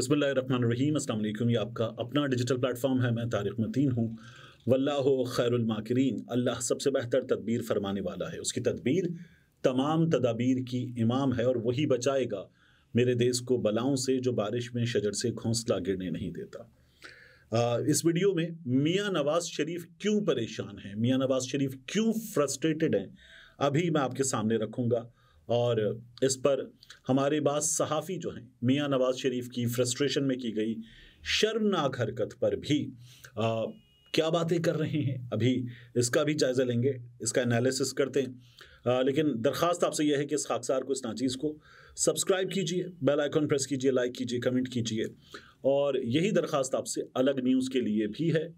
बसमीम अल्लाम ये आपका अपना डिजिटल प्लेटफॉर्म है मैं तारिक मतीन हूँ वल्लाह खैरमाकरीन अल्लाह सबसे बेहतर तदबीर फरमाने वाला है उसकी तदबीर तमाम तदाबीर की इमाम है और वही बचाएगा मेरे देश को बलाओं से जो बारिश में शजर से घोंसला गिरने नहीं देता आ, इस वीडियो में मियाँ नवाज़ शरीफ क्यों परेशान हैं मियाँ नवाज़ शरीफ क्यों फ्रस्ट्रेटेड हैं अभी मैं आपके सामने रखूँगा और इस पर हमारे बाद सहाफ़ी जो हैं मियाँ नवाज शरीफ की फ्रस्ट्रेशन में की गई शर्मनाक हरकत पर भी आ, क्या बातें कर रहे हैं अभी इसका भी जायज़ा लेंगे इसका एनालिसिस करते हैं आ, लेकिन दरख्वास्त आपसे यह है कि इस खाकसार को इस नाचीज़ को सब्सक्राइब कीजिए बेल आइकॉन प्रेस कीजिए लाइक कीजिए कमेंट कीजिए और यही दरख्वास्त आपसे अलग न्यूज़ के लिए भी है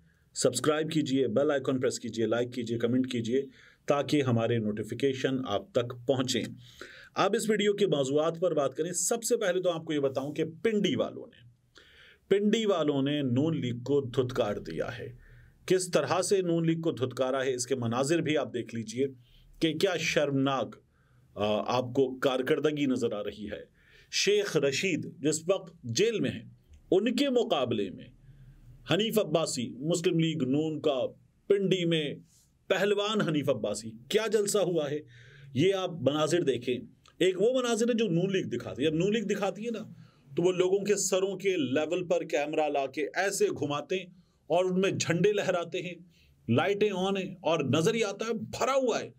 सब्सक्राइब कीजिए बेल आइकॉन प्रेस कीजिए लाइक कीजिए कमेंट कीजिए ताकि हमारे नोटिफिकेशन आप तक पहुंचे अब इस वीडियो के मौजूद पर बात करें सबसे पहले तो आपको ये बताऊं कि पिंडी वालों ने पिंडी वालों ने नून लीग को धुतकार दिया है किस तरह से नून लीग को धुतकारा है इसके मनाजिर भी आप देख लीजिए कि क्या शर्मनाक आपको कारकर्दगी नज़र आ रही है शेख रशीद जिस वक्त जेल में है उनके मुकाबले में हनीफ अब्बासी मुस्लिम लीग नून का पिंडी में पहलवान हनीफ अब्बासी क्या जलसा हुआ है ये आप मनाजिर देखें एक वो मनाजिर है जो नू लीग दिखाती है अब नू लीग दिखाती है ना तो वो लोगों के सरों के लेवल पर कैमरा ला के ऐसे घुमाते हैं और उनमें झंडे लहराते हैं लाइटें ऑन है और नजर ही आता है भरा हुआ है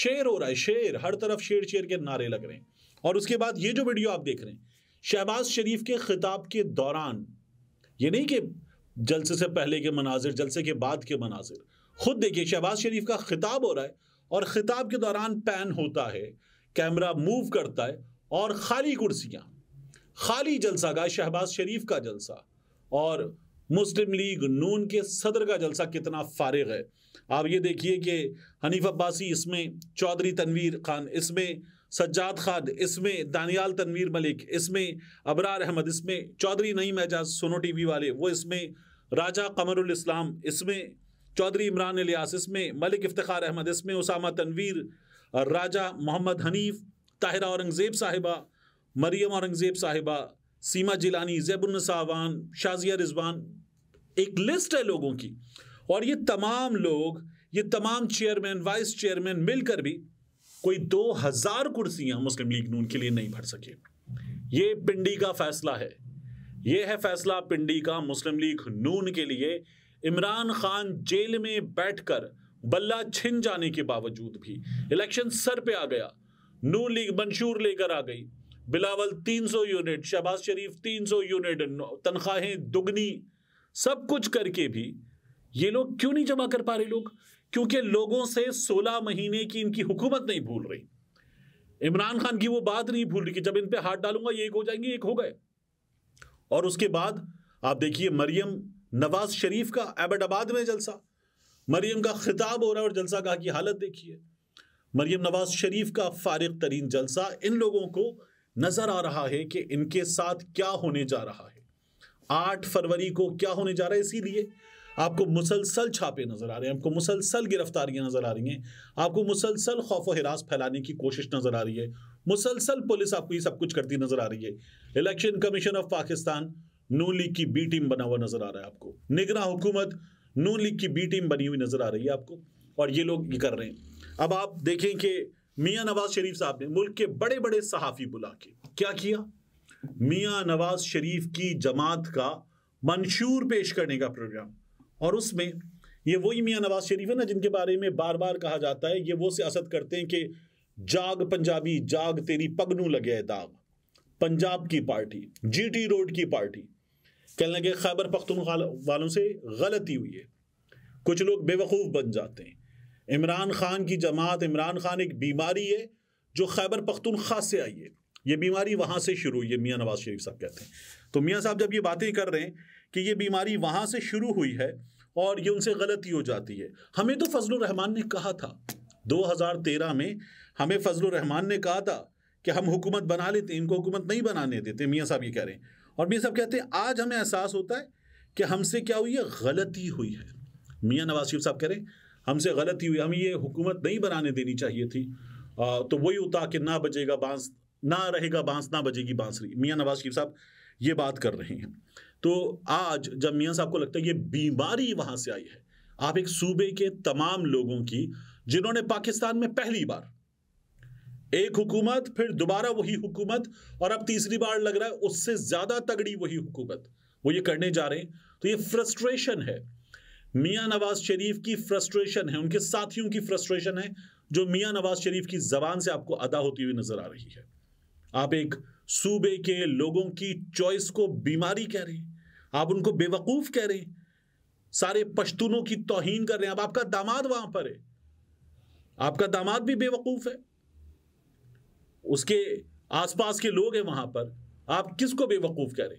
शेर हो रहा है शेर हर तरफ शेर शेर के नारे लग रहे हैं और उसके बाद ये जो वीडियो आप देख रहे हैं शहबाज शरीफ के खिताब के दौरान ये नहीं कि जलसे से पहले के मनाजिर जलसे के बाद के मनाजिर खुद देखिए शहबाज शरीफ का खिताब हो रहा है और खिताब के दौरान पैन होता है कैमरा मूव करता है और खाली कुर्सियाँ खाली जलसा का शहबाज शरीफ का जलसा और मुस्लिम लीग नून के सदर का जलसा कितना फारग है आप ये देखिए कि हनीफ अब्बासी इसमें चौधरी तनवीर खान इसमें सज्जाद खान इसमें दानियाल तनवीर मलिक इसमें अबरार अहमद इसमें चौधरी नईम एजाज सोनो टीवी वाले वो इसमें राजा कमरुल इस्लाम इसमें चौधरी इमरान अलियास इसमें मलिक इफ्तार अहमद इसमें उसामा तनवीर राजा मोहम्मद हनीफ ताहिरा औरंगज़ेब साहिबा मरियम औरंगज़ेब साहिबा सीमा जिलानी जैबुलनसावान शाजिया रिजवान एक लिस्ट है लोगों की और ये तमाम लोग ये तमाम चेयरमैन वाइस चेयरमैन मिलकर भी कोई दो हज़ार कुर्सियाँ मुस्लिम लीग नून के लिए नहीं भर सके ये पिंडी का फैसला है ये है फैसला पिंडी का मुस्लिम लीग नून के लिए इमरान खान जेल में बैठकर बल्ला छिन जाने के बावजूद भी इलेक्शन सर पे आ गया नू लीग मंशूर लेकर आ गई बिलावल 300 यूनिट शहबाज शरीफ 300 यूनिट तनख्वाहें दुगनी सब कुछ करके भी ये लोग क्यों नहीं जमा कर पा रहे लोग क्योंकि लोगों से 16 महीने की इनकी हुकूमत नहीं भूल रही इमरान खान की वो बात नहीं भूल रही कि जब इन पे हाथ डालूंगा ये एक हो जाएंगे एक हो गए और उसके बाद आप देखिए मरियम नवाज शरीफ का एबटाबाद में जलसा मरीम का खिताब हो रहा है और जलसा का की हालत देखिए मरियम नवाज शरीफ का फारग तरीन जलसा इन लोगों को नज़र आ रहा है कि इनके साथ क्या होने जा रहा है आठ फरवरी को क्या होने जा रहा है इसीलिए आपको मुसलसल छापे नज़र आ रहे हैं आपको मुसलसल गिरफ्तारियां नज़र आ रही हैं आपको मुसलसल खौफ हिरास फैलाने की कोशिश नज़र आ रही है मुसलसल पुलिस आपको ये सब कुछ करती नज़र आ रही है election commission of Pakistan Noon League की बी टीम बना हुआ नजर आ रहा है आपको निगरा हुकूमत नून लीग की बी टीम बनी हुई नजर आ रही है आपको और ये लोग ये कर रहे हैं अब आप देखें कि मियाँ नवाज शरीफ साहब ने मुल्क के बड़े बड़े सहाफ़ी बुला के क्या किया मियाँ नवाज शरीफ की जमात का मंशूर पेश करने का प्रोग्राम और उसमें ये वही मियाँ नवाज शरीफ है ना जिनके बारे में बार बार कहा जाता है ये वो सियासत करते हैं कि जाग पंजाबी जाग तेरी पगनू लगे दाग पंजाब की पार्टी जीटी रोड की पार्टी कहने लगे खैबर पख्तून वालों से गलती हुई है कुछ लोग बेवकूफ़ बन जाते हैं इमरान खान की जमात इमरान खान एक बीमारी है जो खैबर पख्तूनख्वा से आई है ये बीमारी वहाँ से शुरू हुई है मियाँ नवाज शरीफ साहब कहते हैं तो मियाँ साहब जब ये बातें कर रहे हैं कि ये बीमारी वहाँ से शुरू हुई है और ये उनसे गलती हो जाती है हमें तो फजल रहमान ने कहा था 2013 में हमें फजल रहमान ने कहा था कि हम हुकूमत बना लेते इनको हुकूमत नहीं बनाने देते मियाँ साहब ये कह रहे हैं और मियाँ साहब कहते हैं आज हमें एहसास होता है कि हमसे क्या हुई है गलती हुई है मियाँ नवाज शरीफ साहब कह रहे हैं हमसे गलती हुई हमें ये हुकूमत नहीं बनाने देनी चाहिए थी आ, तो वही होता कि ना बजेगा बांस ना रहेगा बांस ना बजेगी रही मियाँ नवाज शरीफ साहब ये बात कर रहे हैं तो आज जब मियाँ साहब को लगता है ये बीमारी वहाँ से आई है आप एक सूबे के तमाम लोगों की जिन्होंने पाकिस्तान में पहली बार एक हुकूमत फिर दोबारा वही हुकूमत और अब तीसरी बार लग रहा है उससे ज़्यादा तगड़ी वही हुकूमत वो ये करने जा रहे हैं तो ये फ्रस्ट्रेशन है मियाँ नवाज शरीफ की फ्रस्ट्रेशन है उनके साथियों की फ्रस्ट्रेशन है जो मियाँ नवाज शरीफ की ज़बान से आपको अदा होती हुई नज़र आ रही है आप एक सूबे के लोगों की चॉइस को बीमारी कह रहे हैं आप उनको बेवकूफ़ कह रहे हैं सारे पश्तूनों की तोहीन कर रहे हैं अब आपका दामाद वहां पर है आपका दामाद भी बेवकूफ़ है उसके आसपास के लोग हैं वहाँ पर आप किसको बेवकूफ़ करें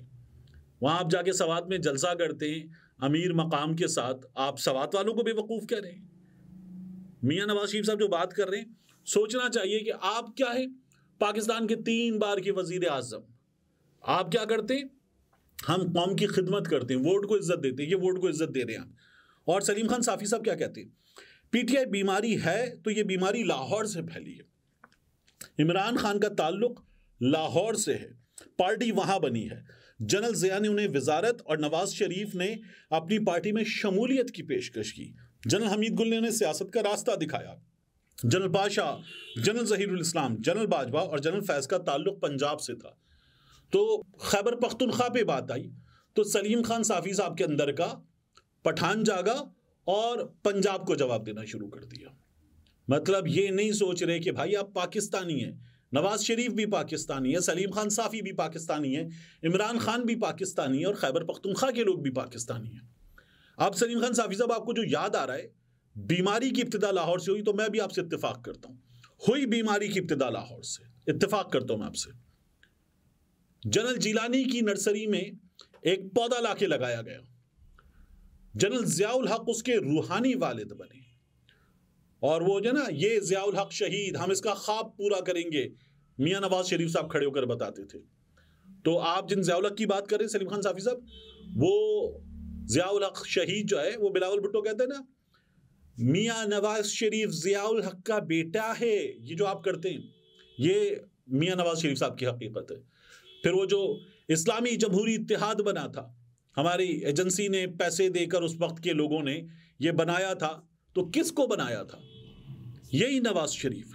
वहाँ आप जाके सवात में जलसा करते हैं अमीर मकाम के साथ आप सवात वालों को बेवकूफ़ कह रहे हैं मियाँ नवाज शरीफ साहब जो बात कर रहे हैं सोचना चाहिए कि आप क्या है पाकिस्तान के तीन बार के वजीर अजम आप क्या करते हैं हम कौम की खिदमत करते हैं वोट को इज्जत देते हैं ये वोट को इज्जत दे रहे हैं आप और सलीम खान साफी साहब क्या कहते हैं पीटीआई बीमारी है तो ये बीमारी लाहौर से फैली है इमरान खान का ताल्लुक लाहौर से है पार्टी वहां बनी है जनरल जिया ने उन्हें वजारत और नवाज शरीफ ने अपनी पार्टी में शमूलियत की पेशकश की जनरल हमीद गुल ने उन्हें सियासत का रास्ता दिखाया general Badshah general Zaheer Islam general Bajwa और जनरल फैज का ताल्लुक पंजाब से था तो खैबर पख्तनख्वा पे बात आई तो सलीम खान साफी साहब के अंदर का पठान जागा और पंजाब को जवाब देना शुरू कर दिया मतलब ये नहीं सोच रहे कि भाई आप पाकिस्तानी हैं नवाज शरीफ भी पाकिस्तानी है सलीम खान साफ़ी भी पाकिस्तानी है इमरान खान भी पाकिस्तानी है और खैबर पख्तूनख्वा के लोग भी पाकिस्तानी हैं आप सलीम खान साफ़ी साहब आपको जो याद आ रहा है बीमारी की इब्तदा लाहौर से हुई तो मैं भी आपसे इतफाक़ करता हूँ हुई बीमारी की इब्तदा लाहौर से इतफाक़ करता हूँ मैं आपसे जनरल जीलानी की नर्सरी में एक पौधा लाके लगाया गया जनरल ज़ियाउल हक उसके रूहानी वालिद बने और वो जो ना ये ज़ियाउल हक शहीद हम इसका ख्वाब पूरा करेंगे मियाँ नवाज शरीफ साहब खड़े होकर बताते थे तो आप जिन ज़ियाउल हक की बात करें सलीम खान साफी साहब वो ज़ियाउल हक शहीद जो है वो बिलावल भुट्टो कहते हैं ना मियाँ नवाज शरीफ ज़ियाउल हक का बेटा है ये जो आप करते हैं ये मियाँ नवाज शरीफ साहब की हकीकत है फिर वो जो इस्लामी जमहूरी इतिहाद बना था हमारी एजेंसी ने पैसे देकर उस वक्त के लोगों ने ये बनाया था तो किसको बनाया था यही नवाज शरीफ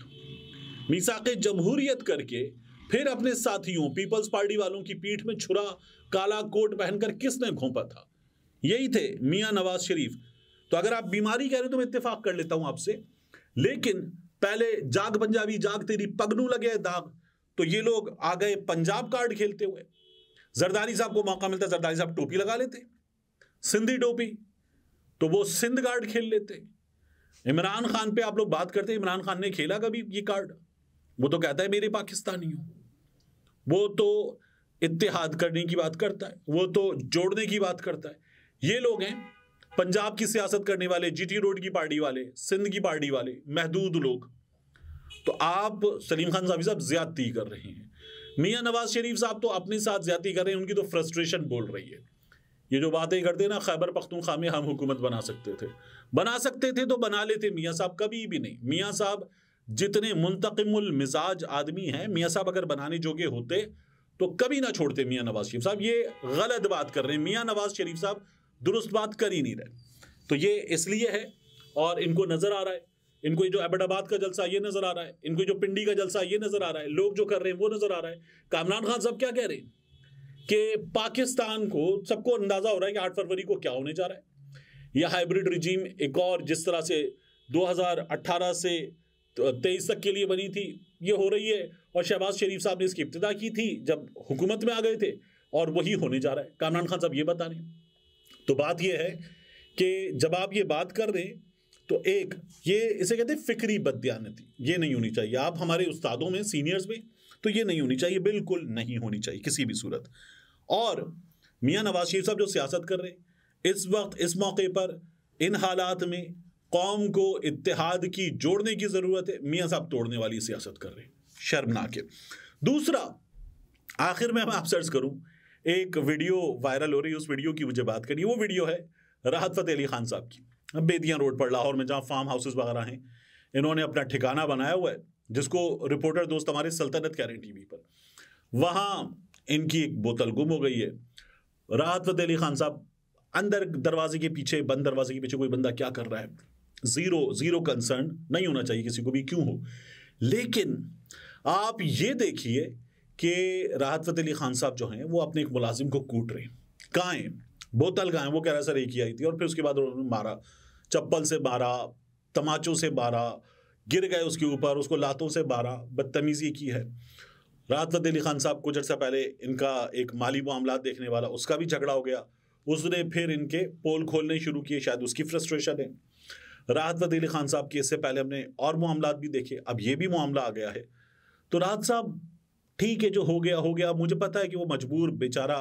मिसाक जमहूरियत करके फिर अपने साथियों पीपल्स पार्टी वालों की पीठ में छुरा काला कोट पहनकर किसने घोंपा था यही थे मियां नवाज शरीफ तो अगर आप बीमारी कह रहे हो तो मैं इत्तेफाक कर लेता हूं आपसे लेकिन पहले जाग पंजाबी जाग तेरी पगनू लगे दाग तो ये लोग आ गए पंजाब कार्ड खेलते हुए जरदारी साहब को मौका मिलता जरदारी साहब टोपी लगा लेते सिंधी टोपी तो वो सिंध कार्ड खेल लेते इमरान खान पे आप लोग बात करते हैं इमरान खान ने खेला कभी ये कार्ड वो तो कहता है मेरे पाकिस्तानी हूँ वो तो इतिहाद करने की बात करता है वो तो जोड़ने की बात करता है ये लोग हैं पंजाब की सियासत करने वाले जीटी रोड की पार्टी वाले सिंध की पार्टी वाले महदूद लोग तो आप सलीम खान साहब साहब ज्यादती कर रहे हैं मियाँ नवाज शरीफ साहब तो अपने साथ ज्यादती कर रहे हैं उनकी तो फ्रस्ट्रेशन बोल रही है ये जो बातें करते ना खैबर पख्तूनखा में हम हुकूमत बना सकते थे बना सकते थे तो बना लेते मियाँ साहब कभी भी नहीं मियाँ साहब जितने मुंतकमिजाज मिजाज आदमी हैं मियाँ साहब अगर बनाने जोगे होते तो कभी ना छोड़ते मियाँ नवाज शरीफ साहब ये गलत बात कर रहे हैं मियाँ नवाज शरीफ साहब दुरुस्त बात कर ही नहीं रहे तो ये इसलिए है और इनको नज़र आ रहा है इनको जो अहमदाबाद का जलसा ये नज़र आ रहा है इनको जो पिंडी का जलसा ये नज़र आ रहा है लोग जो कर रहे हैं वो नज़र आ रहा है कामरान खान साहब क्या कह रहे हैं कि पाकिस्तान को सबको अंदाज़ा हो रहा है कि आठ फरवरी को क्या होने जा रहा है यह हाइब्रिड रिजीम एक और जिस तरह से 2018 से तो तेईस तक के लिए बनी थी ये हो रही है और शहबाज शरीफ साहब ने इसकी इब्तदा की थी जब हुकूमत में आ गए थे और वही होने जा रहा है कामरान खान साहब ये बता रहे तो बात यह है कि जब आप ये बात कर रहे हैं तो एक ये इसे कहते हैं फिक्री बदयानती ये नहीं होनी चाहिए आप हमारे उस्तादों में सीनियर्स में तो ये नहीं होनी चाहिए बिल्कुल नहीं होनी चाहिए किसी भी सूरत और मियाँ नवाज शरीफ साहब जो सियासत कर रहे हैं इस वक्त इस मौके पर इन हालात में कौम को इतिहाद की जोड़ने की ज़रूरत है मियाँ साहब तोड़ने वाली सियासत कर रहे हैं शर्मनाक है दूसरा आखिर में मैं आप सर्च करूँ एक वीडियो वायरल हो रही है उस वीडियो की मुझे बात करनी वो वीडियो है राहत फतेह अली खान साहब की बेदियाँ रोड पर लाहौर में जहाँ फार्म हाउसेज वगैरह हैं इन्होंने अपना ठिकाना बनाया हुआ है जिसको रिपोर्टर दोस्त हमारे सल्तनत कह रहे हैं टीवी पर वहां इनकी एक बोतल गुम हो गई है राहत फतेह अली खान साहब अंदर दरवाजे के पीछे बंद दरवाजे के पीछे कोई बंदा क्या कर रहा है ज़ीरो ज़ीरो कंसर्न नहीं होना चाहिए किसी को भी क्यों हो लेकिन आप ये देखिए कि राहत फतेह अली खान साहब जो हैं वो अपने एक मुलाजिम को कूट रहे हैं कहाँ बोतल कहाँ है वो कह रहा सर एक ही आई थी और फिर उसके बाद उन्होंने मारा चप्पल से मारा तमाचों से मारा गिर गए उसके ऊपर उसको लातों से मारा बदतमीज़ी की है राहत अली खान साहब कुछ अर्सा पहले इनका एक माली मामला देखने वाला उसका भी झगड़ा हो गया उसने फिर इनके पोल खोलने शुरू किए शायद उसकी फ्रस्ट्रेशन है राहत अली खान साहब के इससे पहले हमने और मामला भी देखे अब ये भी मामला आ गया है तो राहत साहब ठीक है जो हो गया हो गया मुझे पता है कि वो मजबूर बेचारा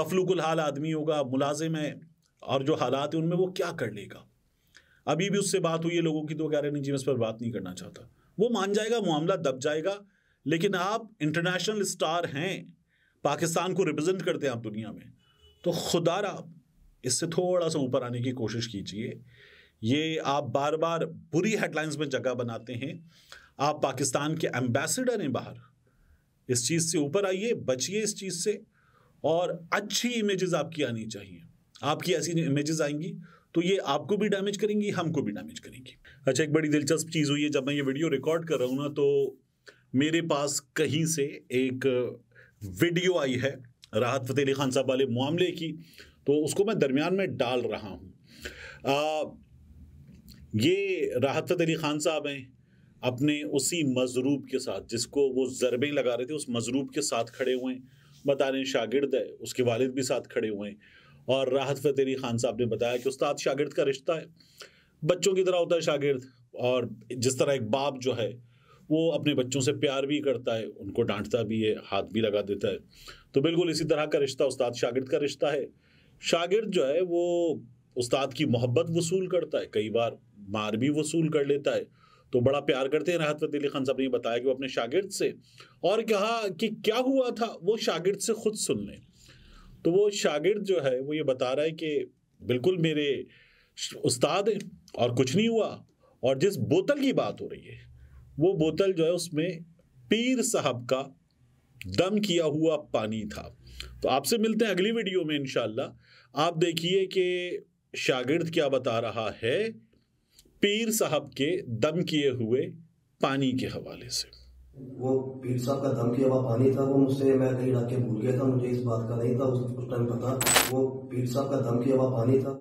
मफलूकुल हाल आदमी होगा मुलाजिम है और जो हालात हैं उनमें वो क्या कर लेगा अभी भी उससे बात हुई है लोगों की तो कह रहे नहीं जी मैं इस पर बात नहीं करना चाहता वो मान जाएगा मामला दब जाएगा लेकिन आप इंटरनेशनल स्टार हैं पाकिस्तान को रिप्रेजेंट करते हैं आप दुनिया में तो खुदा रहा इससे थोड़ा सा ऊपर आने की कोशिश कीजिए ये आप बार बार बुरी हेडलाइंस में जगह बनाते हैं आप पाकिस्तान के एम्बेसडर हैं बाहर इस चीज़ से ऊपर आइए बचिए इस चीज़ से और अच्छी इमेजेस आपकी आनी चाहिए आपकी ऐसी इमेजेस आएंगी तो ये आपको भी डैमेज करेंगी हमको भी डैमेज करेंगी अच्छा एक बड़ी दिलचस्प चीज़ हुई है जब मैं ये वीडियो रिकॉर्ड कर रहा हूँ ना तो मेरे पास कहीं से एक वीडियो आई है राहत फतेह अली खान साहब वाले मामले की तो उसको मैं दरमियान में डाल रहा हूँ ये राहत फतेह अली खान साहब हैं अपने उसी मजरूब के साथ जिसको वो ज़रबें लगा रहे थे उस मजरूब के साथ खड़े हुए हैं बता रहे हैं शागिर्द है उसके वालिद भी साथ खड़े हुए हैं और राहत फ़तेह अली खान साहब ने बताया कि उस्ताद शागिर्द का रिश्ता है बच्चों की तरह होता है शागिर्द और जिस तरह एक बाप जो है वो अपने बच्चों से प्यार भी करता है उनको डांटता भी है हाथ भी लगा देता है तो बिल्कुल इसी तरह का रिश्ता उस्ताद शागिर्द का रिश्ता है शागिर्द जो है वो उस्ताद की मोहब्बत वसूल करता है कई बार मार भी वसूल कर लेता है तो बड़ा प्यार करते हैं राहत फतेह अली खान साहब ने बताया कि वो अपने शागिर्द से और कहा कि क्या हुआ था वो शागिर्द से खुद सुन लें तो वो शागिर्द जो है वो ये बता रहा है कि बिल्कुल मेरे उस्ताद हैं और कुछ नहीं हुआ और जिस बोतल की बात हो रही है वो बोतल जो है उसमें पीर साहब का दम किया हुआ पानी था तो आपसे मिलते हैं अगली वीडियो में इन आप देखिए कि शागिर्द क्या बता रहा है पीर साहब के दम किए हुए पानी के हवाले से वो पीर साहब का दम किया हुआ पानी था वो मुझसे मैं कहीं इलाके भूल गया था मुझे इस बात का नहीं था उस टाइम पता वो पीर साहब का दम किया हुआ पानी था